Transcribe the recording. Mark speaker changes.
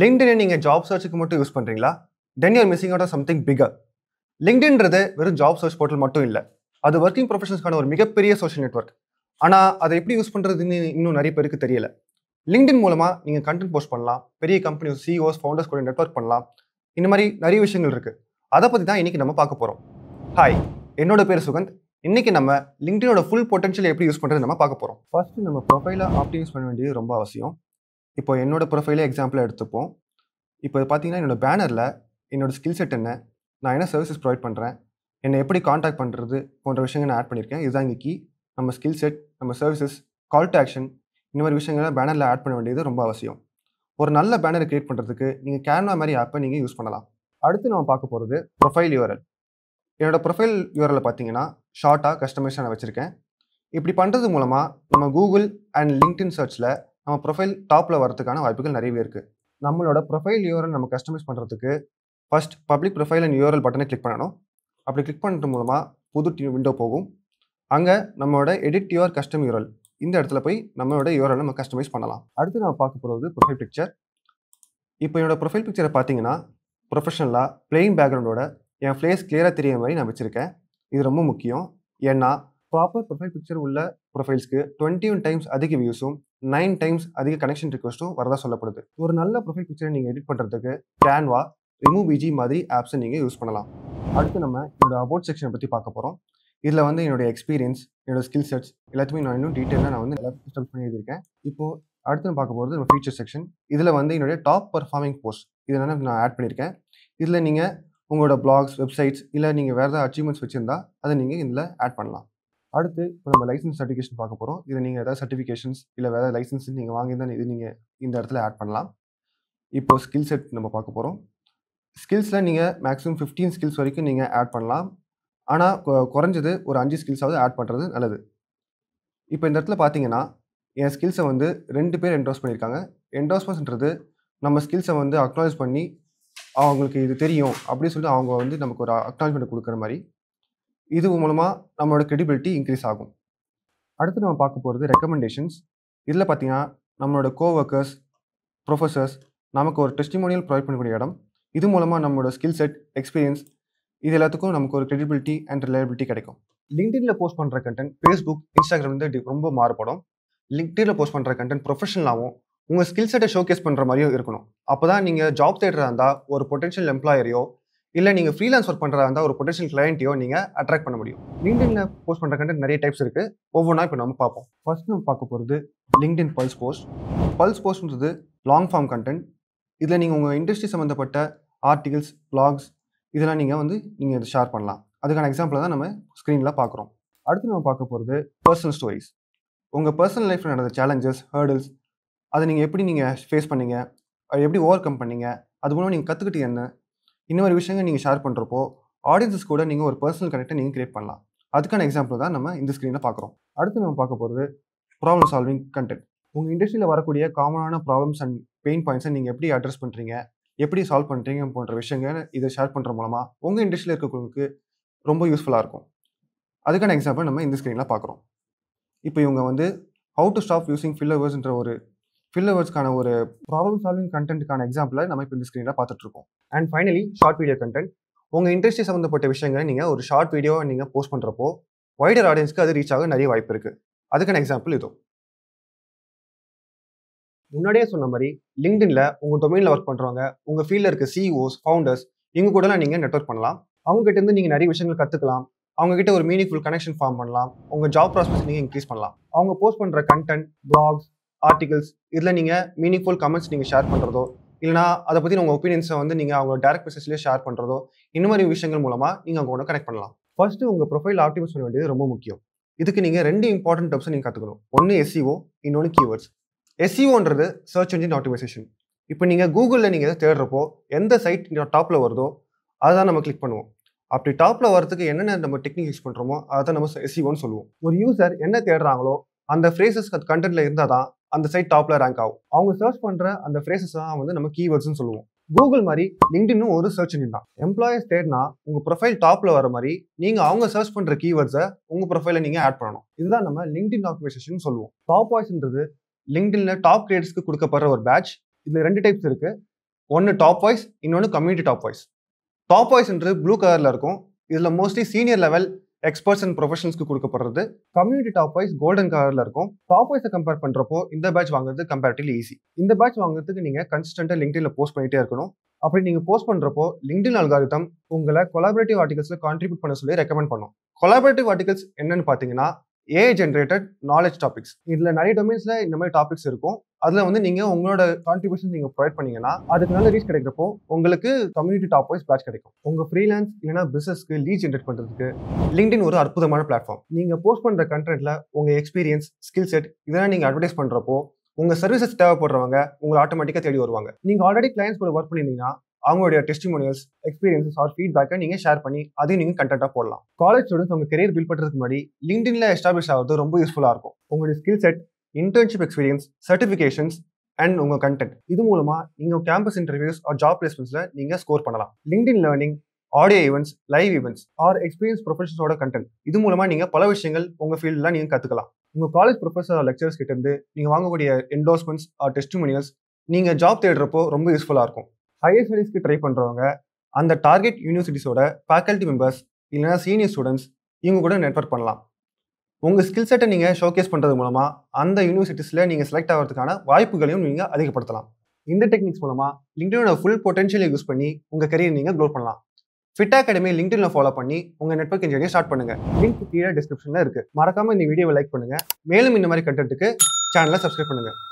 Speaker 1: லிங்க்டினை நீங்கள் ஜாப் சர்ச்சுக்கு மட்டும் யூஸ் பண்ணுறீங்களா then you're missing out something பிகர் லிங்க்டின்றது வெறும் ஜாப் சர்ச் போர்ட்டல் மட்டும் இல்லை அது ஒர்க்கிங் ப்ரொஃபஷன்ஸ்க்கான ஒரு மிகப்பெரிய சோஷியல் நெட்ஒர்க் ஆனால் அதை எப்படி யூஸ் பண்ணுறதுன்னு இன்னும் நிறைய பேருக்கு தெரியல லிங்க்டின் மூலமாக நீங்கள் கண்டென்ட் போஸ்ட் பண்ணலாம் பெரிய கம்பெனி சிஓஸ் ஃபவுண்டர்ஸ் கூட நெட்ஒர்க் பண்ணலாம் இந்த மாதிரி நிறைய விஷயங்கள் இருக்குது அதை பற்றி தான் இன்றைக்கி நம்ம பார்க்க போகிறோம் ஹாய் என்னோட பேர் சுகந்த் இன்றைக்கி நம்ம லிங்க்டினோட ஃபுல் பொட்டன்ஷியல் எப்படி யூஸ் பண்ணுறது நம்ம பார்க்க போகிறோம் ஃபஸ்ட்டு நம்ம ப்ரொஃபைலை ஆப்டிமைஸ் பண்ண வேண்டியது ரொம்ப அவசியம் இப்போ என்னோட ப்ரொஃபைலே எக்ஸாம்பிளாக எடுத்துப்போம் இப்போ பார்த்தீங்கன்னா என்னோடய பேனரில் என்னோடய ஸ்கில் செட் என்ன நான் என்ன சர்வீசஸ் ப்ரொவைட் பண்ணுறேன் என்னை எப்படி காண்டாக்ட் பண்ணுறது போன்ற விஷயங்கள் நான் ஆட் பண்ணியிருக்கேன் இதுதான் இங்கே கீ நம்ம ஸ்கில் செட் நம்ம சர்வீசஸ் கால் டு ஆக்ஷன் இந்த மாதிரி விஷயங்கள்லாம் பேனரில் ஆட் பண்ண வேண்டியது ரொம்ப அவசியம் ஒரு நல்ல பேனர் க்ரியேட் பண்ணுறதுக்கு நீங்கள் கேன்வா மாதிரி ஆப்பை நீங்கள் யூஸ் பண்ணலாம் அடுத்து நம்ம பார்க்க போகிறது ப்ரொஃபைல் யூரல் என்னோடய ப்ரொஃபைல் யூரலை பார்த்தீங்கன்னா ஷார்ட்டாக கஸ்டமைஸாக நான் வச்சுருக்கேன் இப்படி பண்ணுறது மூலமாக நம்ம கூகுள் அண்ட் லிங்க்டின் சர்ச்சில் நம்ம ப்ரொஃபைல் டாப்பில் வரதுக்கான வாய்ப்புகள் நிறையவே இருக்குது நம்மளோட ப்ரொஃபைல் யூஆர்எல் நம்ம கஸ்டமைஸ் பண்ணுறதுக்கு first public profile and URL பட்டனை கிளிக் பண்ணணும் அப்படி கிளிக் பண்ணுறது மூலமாக புது விண்டோ போகும் அங்கே நம்மளோட எடிட் யூஆர் கஸ்டம் யூரல் இந்த இடத்துல போய் நம்மளோட யூரல் நம்ம கஸ்டமைஸ் பண்ணலாம் அடுத்து நம்ம பார்க்க போகிறது ப்ரொஃபைல் பிக்சர் இப்போ என்னோட ப்ரொஃபைல் பிக்சரை பார்த்தீங்கன்னா ப்ரொஃபஷனலாக பிளெயின் பேக்ரவுண்டோட என் ஃப்ளேஸ் கிளியராக தெரிய மாதிரி நான் வச்சுருக்கேன் இது ரொம்ப முக்கியம் ஏன்னா ப்ராப்பர் ப்ரொஃபைல் பிக்சர் உள்ள ப்ரொஃபைல்ஸ்க்கு டுவெண்ட்டி ஒன் டைம்ஸ் அதிக வியூஸும் நைன் டைம்ஸ் அதிக கனெக்ஷன் ரிக்வஸ்ட்டும் வரதா சொல்லப்படுது ஒரு நல்ல ப்ரொஃபைல் பிக்சரை நீங்கள் எடிட் பண்ணுறதுக்கு கேன்வா ரிமூவ் விஜி மாதிரி ஆப்ஸை நீங்கள் யூஸ் பண்ணலாம் அடுத்து நம்ம இந்த அபோட் செக்ஷனை பற்றி பார்க்க போகிறோம் இதில் வந்து என்னுடைய எக்ஸ்பீரியன்ஸ் என்னோடய ஸ்கில் செட்ஸ் எல்லாத்தையுமே நான் இன்னும் டீட்டெயிலாக நான் வந்து எல்லாத்தையும் பண்ணி எழுதியிருக்கேன் இப்போது அடுத்து நான் பார்க்க போகிறது நம்ம செக்ஷன் இதில் வந்து என்னுடைய டாப் பர்ஃபார்மிங் போஸ்ட் இதில் நான் ஆட் பண்ணியிருக்கேன் இதில் நீங்கள் உங்களோட பிளாக்ஸ் வெப்சைட்ஸ் இல்லை நீங்கள் வேறு ஏதாவது அச்சீவ்மெண்ட்ஸ் வச்சுருந்தா அதை நீங்கள் இதில் ஆட் பண்ணலாம் அடுத்து இப்போ நம்ம லைசன்ஸ் சர்டிஃபிகேஷன் பார்க்க போகிறோம் இதை நீங்கள் ஏதாவது சர்டிஃபிகேஷன்ஸ் இல்லை வேறு லைசன்ஸ் நீங்கள் வாங்கியிருந்தால் இது நீங்கள் இந்த இடத்துல ஆட் பண்ணலாம் இப்போ ஸ்கில் செட் நம்ம பார்க்க போகிறோம் ஸ்கில்ஸில் நீங்கள் மேக்ஸிமம் ஃபிஃப்டீன் ஸ்கில்ஸ் வரைக்கும் நீங்கள் ஆட் பண்ணலாம் ஆனால் குறைஞ்சது ஒரு அஞ்சு ஸ்கில்ஸாவது ஆட் பண்ணுறது நல்லது இப்போ இந்த இடத்துல பார்த்தீங்கன்னா என் ஸ்கில்ஸை வந்து ரெண்டு பேர் என்டோஸ் பண்ணியிருக்காங்க என்டோஸ்மெண்ட்ன்றது நம்ம ஸ்கில்ஸை வந்து அக்னாலேஜ் பண்ணி அவங்களுக்கு இது தெரியும் அப்படின்னு சொல்லிட்டு அவங்க வந்து நமக்கு ஒரு அக்னாலஜ்மெண்ட் கொடுக்குற மாதிரி இது மூலமாக நம்மளோட கிரெடிபிலிட்டி இன்க்ரீஸ் ஆகும் அடுத்து நம்ம பார்க்க போகிறது ரெக்கமெண்டேஷன்ஸ் இதில் பார்த்தீங்கன்னா நம்மளோட கோஒர்க்கர்ஸ் ப்ரொஃபஸர்ஸ் நமக்கு ஒரு டெஸ்டிமோனியல் ப்ரொவைட் பண்ணக்கூடிய இடம் இது மூலமாக நம்மளோட ஸ்கில் செட் எக்ஸ்பீரியன்ஸ் இது எல்லாத்துக்கும் நமக்கு ஒரு கிரெடிபிலிட்டி அண்ட் ரிலையபிலிட்டி கிடைக்கும் லிங்க்டின்ல போஸ்ட் பண்ணுற கண்டென்ட் ஃபேஸ்புக் இன்ஸ்டாகிராம் வந்து ரொம்ப மாறுபடும் லிங்க்டின்ல போஸ்ட் பண்ணுற கண்டென்ட் ப்ரொஃபஷனலாகவும் உங்கள் ஸ்கில் செட்டை ஷோகேஸ் பண்ணுற மாதிரியும் இருக்கணும் அப்போ தான் நீங்கள் ஜாப் தேடுறதா இருந்தால் ஒரு பொட்டென்ஷியல் எம்ப்ளாயரையோ இல்லை நீங்கள் ஃப்ரீலான்ஸ் ஒர்க் பண்ணுறதா இருந்தால் ஒரு பொட்டன்ஷியல் கிளையண்ட்டையோ நீங்கள் அட்ராக்ட் பண்ண முடியும் லிங்க்டின்ல போஸ்ட் பண்ணுற கண்டென்ட் நிறைய டைப்ஸ் இருக்குது ஒவ்வொன்றா இப்போ நம்ம பார்ப்போம் ஃபர்ஸ்ட் நம்ம பார்க்க போகிறது லிங்க்டின் பல்ஸ் போஸ்ட் பல்ஸ் போஸ்ட்ன்றது லாங் ஃபார்ம் கண்டென்ட் இதில் நீங்கள் உங்கள் இண்டஸ்ட்ரி சம்மந்தப்பட்ட ஆர்டிகல்ஸ் பிளாக்ஸ் இதெல்லாம் நீங்கள் வந்து நீங்கள் இதை ஷேர் பண்ணலாம் அதுக்கான எக்ஸாம்பிள் தான் நம்ம ஸ்க்ரீனில் பார்க்குறோம் அடுத்து நம்ம பார்க்க போகிறது பர்சனல் ஸ்டோரிஸ் உங்கள் பர்சனல் லைஃப்பில் நடந்த சேலஞ்சஸ் ஹேர்டில்ஸ் அதை நீங்கள் எப்படி நீங்கள் ஃபேஸ் பண்ணீங்க எப்படி ஓவர் கம் பண்ணீங்க அது மூலம் நீங்கள் கற்றுக்கிட்டு என்ன இன்னொரு விஷயங்கள் நீங்கள் ஷேர் பண்ணுறப்போ ஆடியன்ஸஸ் கூட நீங்கள் ஒரு பர்சனல் கனெக்டை நீங்கள் கிரியேட் பண்ணலாம் அதுக்கான எக்ஸாம்பிள் தான் நம்ம இந்த ஸ்க்ரீனில் பார்க்குறோம் அடுத்து நம்ம பார்க்க போகிறது ப்ராப்ளம் சால்விங் கண்டென்ட் உங்கள் இண்டஸ்ட்ரியில் வரக்கூடிய காமனான ப்ராப்ளம்ஸ் அண்ட் பெயின் பாயிண்ட்ஸை நீங்கள் எப்படி அட்ரஸ் பண்ணுறீங்க எப்படி சால்வ் பண்ணுறீங்க போன்ற விஷயங்கள் இதை ஷேர் பண்ணுற மூலமாக உங்கள் இண்டஸ்ட்ரியில் இருக்கிறவங்களுக்கு ரொம்ப யூஸ்ஃபுல்லாக இருக்கும் அதுக்கான எக்ஸாம்பிள் நம்ம இந்த ஸ்க்ரீனில் பார்க்குறோம் இப்போ இவங்க வந்து ஹவு டு ஸ்டாப் யூஸிங் ஃபில்லவர்ஸ்ன்ற ஒரு ஃபில்லவர்ஸ்க்கான ஒரு ப்ராப்ளம் சால்விங் கண்டென்ட்டுக்கான எக்ஸாம்பிளாக நம்ம இப்போ இந்த ஸ்க்ரீனில் பார்த்துட்ருக்கோம் and finally short video content உங்கள் இண்டஸ்ட்ரி சம்மந்தப்பட்ட விஷயங்களை நீங்கள் ஒரு ஷார்ட் வீடியோ நீங்கள் போஸ்ட் பண்ணுறப்போ வைடர் ஆடியன்ஸ்க்கு அது ரீச் ஆக நிறைய வாய்ப்பு இருக்குது அதுக்கான எக்ஸாம்பிள் இதோ முன்னாடியே சொன்ன மாதிரி லிங்க்டின்ல உங்கள் டொமைனில் ஒர்க் பண்ணுறவங்க உங்கள் ஃபீல்டில் இருக்க சிஇஓஸ் ஃபவுண்டர்ஸ் e இவங்க கூடலாம் நீங்கள் நெட்ஒர்க் பண்ணலாம் அவங்ககிட்ட இருந்து நீங்கள் நிறைய விஷயங்கள் கற்றுக்கலாம் அவங்ககிட்ட ஒரு மீனிங்ஃபுல் கனெக்ஷன் ஃபார்ம் பண்ணலாம் உங்கள் ஜாப் ப்ராசஸ் நீங்கள் இன்க்ரீஸ் பண்ணலாம் அவங்க போஸ்ட் பண்ணுற கண்டென்ட் பிளாக்ஸ் ஆர்டிகல்ஸ் இதில் நீங்கள் மீனிங்ஃபுல் கமெண்ட்ஸ் நீங்கள் ஷேர் பண்ணுறதோ இல்லைனா அதை பற்றி உங்கள் ஒப்பீனியன்ஸை வந்து நீங்கள் அவங்க டேரக்ட் மெசேஜ்லேயே ஷேர் பண்ணுறதோ இந்த மாதிரி விஷயங்கள் மூலமாக நீங்கள் அவங்க கனெக்ட் பண்ணலாம் ஃபர்ஸ்ட் உங்கள் ப்ரொஃபைல் ஆப்டிமைஸ் பண்ண வேண்டியது ரொம்ப முக்கியம் இதுக்கு நீங்கள் ரெண்டு இம்பார்ட்டன்ட் டெப்ஸை நீங்கள் கற்றுக்கணும் ஒன்று எஸ்சிஓ e இன்னொன்று கீவேர்ட்ஸ் எஸ்சிஓன்றது e சர்ச் இன்ஜின் ஆப்டிமைசேஷன் இப்போ நீங்கள் கூகுளில் நீங்கள் எதை தேடுறப்போ எந்த சைட் டாப்பில் வருதோ அதை தான் நம்ம கிளிக் பண்ணுவோம் அப்படி டாப்பில் வரதுக்கு என்னென்ன நம்ம டெக்னிக் யூஸ் பண்ணுறோமோ அதை தான் நம்ம எஸ்சிஓன்னு e சொல்லுவோம் ஒரு யூசர் என்ன தேடுறாங்களோ அந்த ஃப்ரேசஸ் கண்டென்ட்டில் இருந்தால் தான் அந்த சைட் டாப்ல ரேங்க் ஆகும் அவங்க சர்ச் பண்ற அந்த ஃப்ரேசஸ் தான் வந்து நம்ம கீவேர்ட்ஸ்னு சொல்லுவோம் கூகுள் மாதிரி லிங்க்டின்னும் ஒரு சர்ச் இன்ஜின் தான் எம்ப்ளாயர்ஸ் தேடினா உங்க ப்ரொஃபைல் டாப்ல வர மாதிரி நீங்க அவங்க சர்ச் பண்ற கீவேர்ட்ஸை உங்க ப்ரொஃபைல நீங்க ஆட் பண்ணணும் இதுதான் நம்ம லிங்க்டின் ஆப்டிமைசேஷன் சொல்லுவோம் டாப் வாய்ஸ்ன்றது லிங்க்டின்ல டாப் கிரியேட்டர்ஸ்க்கு கொடுக்கப்படுற ஒரு பேட்ச் இதுல ரெண்டு டைப்ஸ் இருக்கு ஒன்று டாப் வாய்ஸ் இன்னொன்று கம்யூனிட்டி டாப் வாய்ஸ் டாப் வாய்ஸ்ன்றது ப்ளூ கலரில் இருக்கும் இதில் mostly senior level experts and ப்ரொஃபஷன்ஸ்க்கு கொடுக்கப்படுறது கம்யூனிட்டி டாப் வைஸ் கோல்டன் கலரில் இருக்கும் டாப் வைஸை கம்பேர் பண்ணுறப்போ இந்த பேட்ச் வாங்குறது கம்பேரிட்டிவ்லி ஈஸி இந்த பேட்ச் வாங்குறதுக்கு நீங்கள் கன்சிஸ்டண்ட்டாக லிங்க்டில் போஸ்ட் பண்ணிகிட்டே இருக்கணும் அப்படி நீங்கள் போஸ்ட் பண்ணுறப்போ லிங்க்டின் அல்காரிதம் உங்களை கொலாபரேட்டிவ் ஆர்டிகல்ஸில் கான்ட்ரிபியூட் பண்ண சொல்லி ரெக்கமெண்ட் பண்ணும் கொலாபரேட்டிவ் ஆர்டிகல்ஸ் என்னன்னு பார்த்தீங்கன்னா ஏ ஜென்ரேட்டட் நாலேஜ் டாபிக்ஸ் இதில் நிறைய டொமைன்ஸில் இந்த மாதிரி டாபிக்ஸ் இருக்கும் அதில் வந்து நீங்கள் உங்களோட கான்ட்ரிபியூஷன் நீங்கள் ப்ரொவைட் பண்ணீங்கன்னா அதுக்கு நல்ல ரீச் கிடைக்கிறப்போ உங்களுக்கு கம்யூனிட்டி டாப் வைஸ் பேட்ச் கிடைக்கும் உங்கள் ஃப்ரீலான்ஸ் இல்லைனா பிஸ்னஸ்க்கு லீட் ஜென்ரேட் பண்ணுறதுக்கு லிங்க்டின் ஒரு அற்புதமான பிளாட்ஃபார்ம் நீங்கள் போஸ்ட் பண்ணுற கண்டென்ட்டில் உங்கள் எக்ஸ்பீரியன்ஸ் ஸ்கில் செட் இதெல்லாம் நீங்கள் அட்வர்டைஸ் பண்ணுறப்போ உங்கள் சர்வீசஸ் தேவைப்படுறவங்க உங்களை ஆட்டோமேட்டிக்காக தேடி வருவாங்க நீங்கள் ஆல்ரெடி கிளைண்ட்ஸ் கூட ஒர்க் பண்ணியிருந்தீங்கன்னா அவங்களுடைய டெஸ்டிமோனியல்ஸ் எக்ஸ்பீரியன்ஸஸ் ஆர் ஃபீட்பேக்கை நீங்கள் ஷேர் பண்ணி அதையும் நீங்கள் கண்டென்ட்டாக போடலாம் காலேஜ் ஸ்டூடெண்ட்ஸ் உங்கள் கரியர் பில் பண்ணுறதுக்கு முன்னாடி லிங்க்டின்ல எஸ்டாப்ளிஷ் ஆகிறது ரொம்ப யூஸ்ஃபுல்லாக இருக்கும் உங்களுடைய skill set internship experience certifications and உங்கள் கண்டென்ட் இது மூலமாக நீங்கள் கேம்பஸ் இன்டர்வியூஸ் ஆர் ஜாப் பிளேஸ்மெண்ட்ஸில் நீங்கள் ஸ்கோர் பண்ணலாம் LinkedIn learning audio events live events or experience ப்ரொஃபஷர்ஸோட கண்டென்ட் இது மூலமாக நீங்கள் பல விஷயங்கள் உங்கள் ஃபீல்டில் நீங்கள் கற்றுக்கலாம் உங்கள் காலேஜ் ப்ரொஃபஸர் லெக்சர்ஸ் கிட்டேருந்து நீங்கள் வாங்கக்கூடிய என்டோஸ்மெண்ட்ஸ் ஆர் டெஸ்டிமோனியல்ஸ் நீங்கள் ஜாப் தேடுறப்போ ரொம்ப யூஸ்ஃபுல்லாக இருக்கும் ஹையர் ஸ்டடீஸ்க்கு ட்ரை பண்ணுறவங்க அந்த டார்கெட் யூனிவர்சிட்டிஸோட ஃபேக்கல்ட்டி மெம்பர்ஸ் இல்லைனா சீனியர் ஸ்டூடெண்ட்ஸ் இவங்க கூட நெட்ஒர்க் பண்ணலாம் உங்கள் ஸ்கில் செட்டை நீங்கள் ஷோகேஸ் பண்ணுறது மூலமாக அந்த யூனிவர்சிட்டிஸில் நீங்கள் செலக்ட் ஆகிறதுக்கான வாய்ப்புகளையும் நீங்கள் அதிகப்படுத்தலாம் இந்த டெக்னிக்ஸ் மூலமாக லிங்க்டினோட ஃபுல் பொட்டன்ஷியலை யூஸ் பண்ணி உங்கள் கரியர் நீங்கள் க்ளோ பண்ணலாம் ஃபிட் அகாடமி லிங்க்டினில் ஃபாலோ பண்ணி உங்கள் நெட்ஒர்க் இன்ஜினியர் ஸ்டார்ட் பண்ணுங்கள் லிங்க் கீழே டிஸ்கிரிப்ஷனில் இருக்குது மறக்காமல் இந்த வீடியோவை லைக் பண்ணுங்கள் மேலும் இந்த மாதிரி கண்டென்ட்டுக்கு சேனலை சப்ஸ்கிரைப் பண்ணுங்கள்